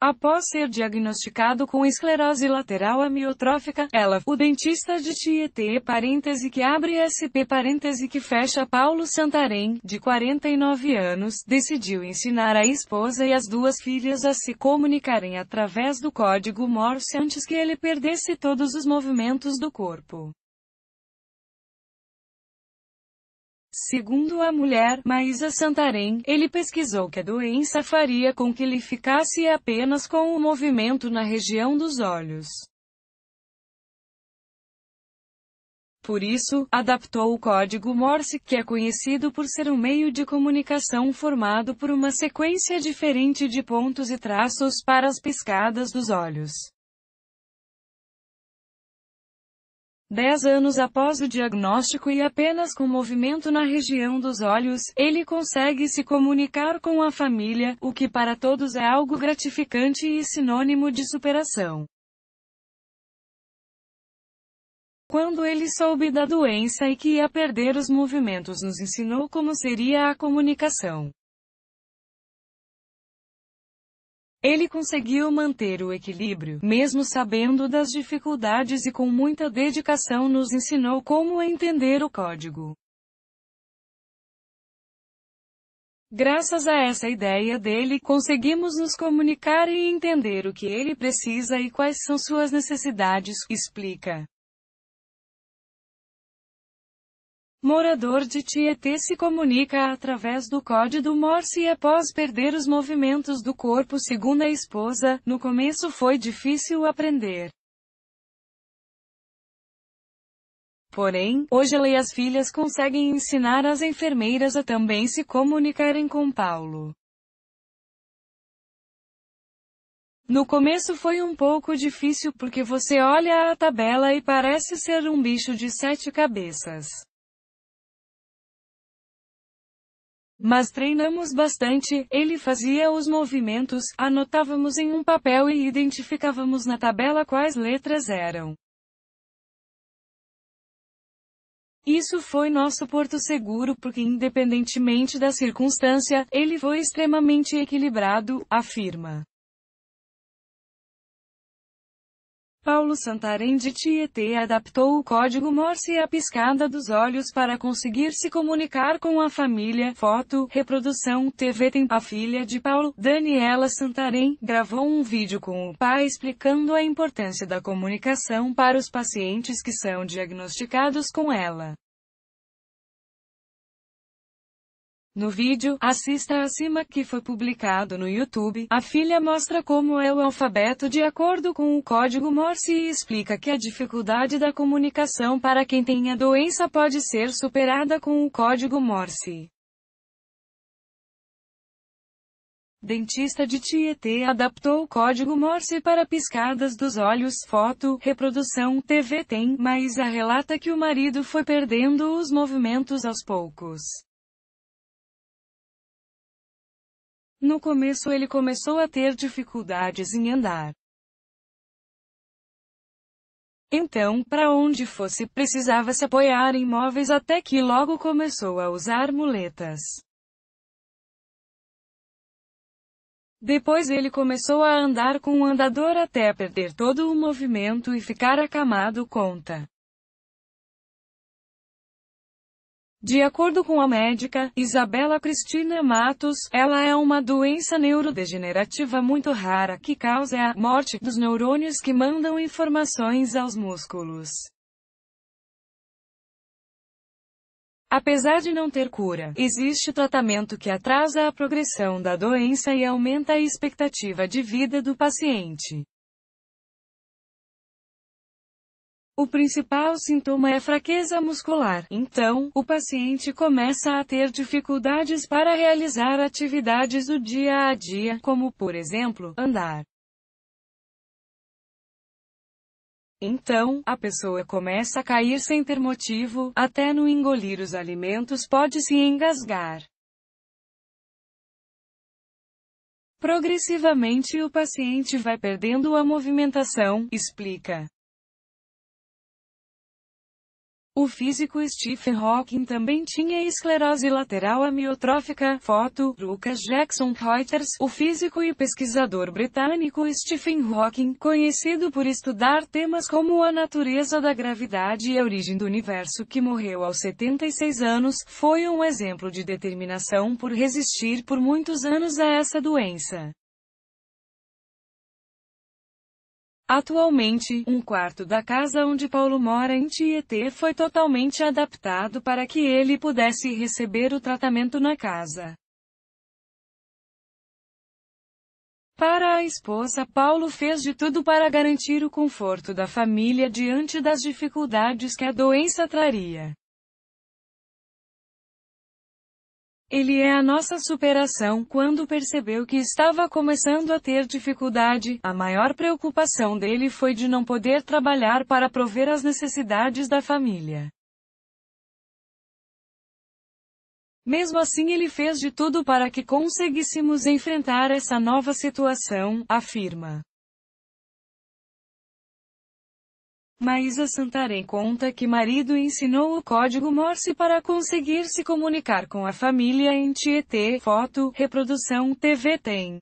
Após ser diagnosticado com esclerose lateral amiotrófica, ela, o dentista de Tietê parêntese que abre SP parêntese que fecha Paulo Santarém, de 49 anos, decidiu ensinar a esposa e as duas filhas a se comunicarem através do código Morse antes que ele perdesse todos os movimentos do corpo. Segundo a mulher, Maísa Santarém, ele pesquisou que a doença faria com que ele ficasse apenas com o movimento na região dos olhos. Por isso, adaptou o código Morse, que é conhecido por ser um meio de comunicação formado por uma sequência diferente de pontos e traços para as piscadas dos olhos. Dez anos após o diagnóstico e apenas com movimento na região dos olhos, ele consegue se comunicar com a família, o que para todos é algo gratificante e sinônimo de superação. Quando ele soube da doença e que ia perder os movimentos, nos ensinou como seria a comunicação. Ele conseguiu manter o equilíbrio, mesmo sabendo das dificuldades e com muita dedicação nos ensinou como entender o código. Graças a essa ideia dele, conseguimos nos comunicar e entender o que ele precisa e quais são suas necessidades, explica. Morador de Tietê se comunica através do código Morse e após perder os movimentos do corpo segundo a esposa, no começo foi difícil aprender. Porém, hoje ela e as filhas conseguem ensinar as enfermeiras a também se comunicarem com Paulo. No começo foi um pouco difícil porque você olha a tabela e parece ser um bicho de sete cabeças. Mas treinamos bastante, ele fazia os movimentos, anotávamos em um papel e identificávamos na tabela quais letras eram. Isso foi nosso porto seguro porque independentemente da circunstância, ele foi extremamente equilibrado, afirma. Paulo Santarém de Tietê adaptou o código Morse à piscada dos olhos para conseguir se comunicar com a família. Foto, reprodução, TV tem a filha de Paulo, Daniela Santarém, gravou um vídeo com o pai explicando a importância da comunicação para os pacientes que são diagnosticados com ela. No vídeo, assista acima que foi publicado no YouTube, a filha mostra como é o alfabeto de acordo com o código Morse e explica que a dificuldade da comunicação para quem tem a doença pode ser superada com o código Morse. Dentista de Tietê adaptou o código Morse para piscadas dos olhos. Foto, reprodução, TV tem, mas a relata que o marido foi perdendo os movimentos aos poucos. No começo ele começou a ter dificuldades em andar. Então, para onde fosse, precisava se apoiar em móveis até que logo começou a usar muletas. Depois ele começou a andar com o um andador até perder todo o movimento e ficar acamado conta. De acordo com a médica Isabela Cristina Matos, ela é uma doença neurodegenerativa muito rara que causa a morte dos neurônios que mandam informações aos músculos. Apesar de não ter cura, existe tratamento que atrasa a progressão da doença e aumenta a expectativa de vida do paciente. O principal sintoma é fraqueza muscular, então, o paciente começa a ter dificuldades para realizar atividades do dia a dia, como, por exemplo, andar. Então, a pessoa começa a cair sem ter motivo, até no engolir os alimentos pode se engasgar. Progressivamente o paciente vai perdendo a movimentação, explica. O físico Stephen Hawking também tinha esclerose lateral amiotrófica. Foto, Lucas Jackson Reuters. O físico e pesquisador britânico Stephen Hawking, conhecido por estudar temas como a natureza da gravidade e a origem do universo que morreu aos 76 anos, foi um exemplo de determinação por resistir por muitos anos a essa doença. Atualmente, um quarto da casa onde Paulo mora em Tietê foi totalmente adaptado para que ele pudesse receber o tratamento na casa. Para a esposa, Paulo fez de tudo para garantir o conforto da família diante das dificuldades que a doença traria. Ele é a nossa superação. Quando percebeu que estava começando a ter dificuldade, a maior preocupação dele foi de não poder trabalhar para prover as necessidades da família. Mesmo assim, ele fez de tudo para que conseguíssemos enfrentar essa nova situação, afirma. Maísa Santarém conta que marido ensinou o código Morse para conseguir se comunicar com a família em Tietê. Foto, reprodução, TV tem.